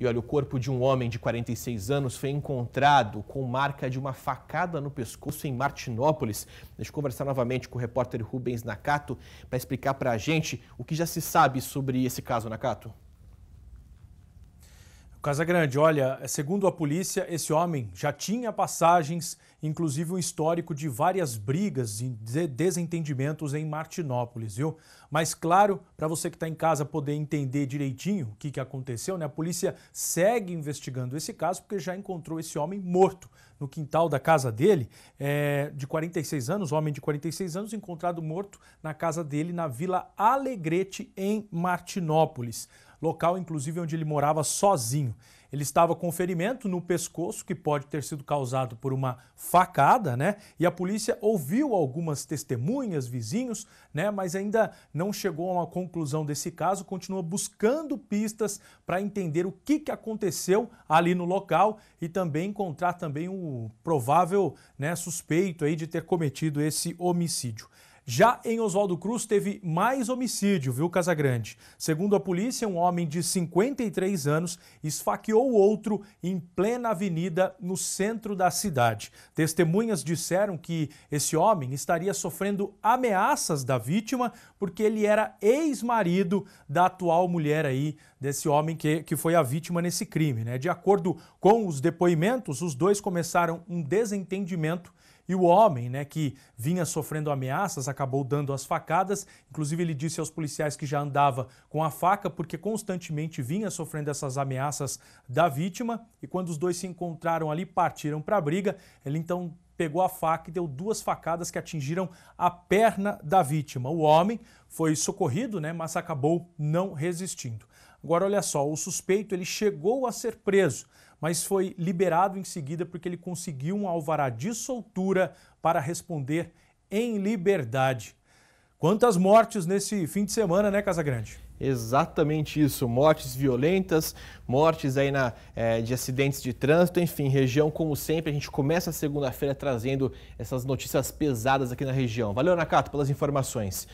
E olha, o corpo de um homem de 46 anos foi encontrado com marca de uma facada no pescoço em Martinópolis. Deixa eu conversar novamente com o repórter Rubens Nakato para explicar para a gente o que já se sabe sobre esse caso, Nakato. Casa Grande, olha, segundo a polícia, esse homem já tinha passagens inclusive um histórico de várias brigas e desentendimentos em Martinópolis, viu? Mas claro, para você que está em casa poder entender direitinho o que, que aconteceu, né? A polícia segue investigando esse caso porque já encontrou esse homem morto no quintal da casa dele, é, de 46 anos, homem de 46 anos, encontrado morto na casa dele na Vila Alegrete, em Martinópolis, local inclusive onde ele morava sozinho. Ele estava com ferimento no pescoço que pode ter sido causado por uma facada, né? E a polícia ouviu algumas testemunhas, vizinhos, né? Mas ainda não chegou a uma conclusão desse caso. Continua buscando pistas para entender o que, que aconteceu ali no local e também encontrar também o provável né, suspeito aí de ter cometido esse homicídio. Já em Oswaldo Cruz teve mais homicídio, viu, Casagrande? Segundo a polícia, um homem de 53 anos esfaqueou outro em plena avenida no centro da cidade. Testemunhas disseram que esse homem estaria sofrendo ameaças da vítima porque ele era ex-marido da atual mulher aí, desse homem que, que foi a vítima nesse crime, né? De acordo com os depoimentos, os dois começaram um desentendimento e o homem, né, que vinha sofrendo ameaças, acabou dando as facadas. Inclusive, ele disse aos policiais que já andava com a faca porque constantemente vinha sofrendo essas ameaças da vítima. E quando os dois se encontraram ali, partiram para a briga. Ele então pegou a faca e deu duas facadas que atingiram a perna da vítima. O homem foi socorrido, né, mas acabou não resistindo. Agora olha só, o suspeito ele chegou a ser preso, mas foi liberado em seguida porque ele conseguiu um alvará de soltura para responder em liberdade. Quantas mortes nesse fim de semana, né, Casa Grande? Exatamente isso, mortes violentas, mortes aí na, é, de acidentes de trânsito, enfim, região como sempre, a gente começa a segunda-feira trazendo essas notícias pesadas aqui na região. Valeu, Nakato, pelas informações.